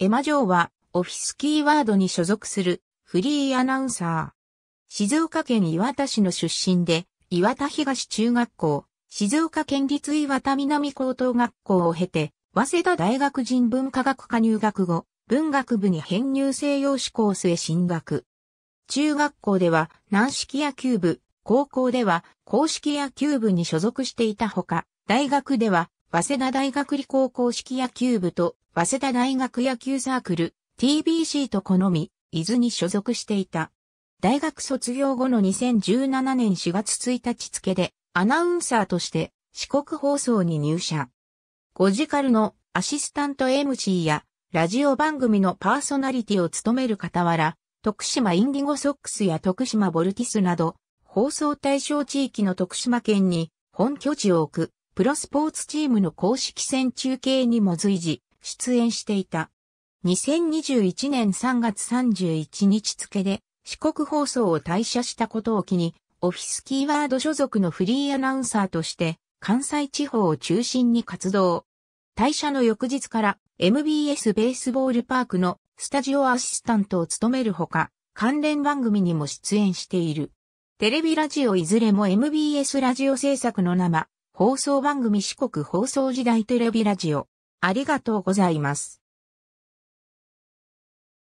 エマ・ジョーは、オフィスキーワードに所属するフリーアナウンサー。静岡県岩田市の出身で、岩田東中学校、静岡県立岩田南高等学校を経て、早稲田大学人文科学科入学後、文学部に編入西洋ースへ進学。中学校では軟式野球部、高校では公式野球部に所属していたほか、大学では早稲田大学理工公式野球部と早稲田大学野球サークル、TBC と好み、伊豆に所属していた。大学卒業後の2017年4月1日付で、アナウンサーとして、四国放送に入社。ゴジカルのアシスタント MC や、ラジオ番組のパーソナリティを務める傍ら、徳島インディゴソックスや徳島ボルティスなど、放送対象地域の徳島県に本拠地を置く、プロスポーツチームの公式戦中継にも随時、出演していた。2021年3月31日付で四国放送を退社したことを機に、オフィスキーワード所属のフリーアナウンサーとして、関西地方を中心に活動。退社の翌日から MBS ベースボールパークのスタジオアシスタントを務めるほか、関連番組にも出演している。テレビラジオいずれも MBS ラジオ制作の生、放送番組四国放送時代テレビラジオ。ありがとうございます。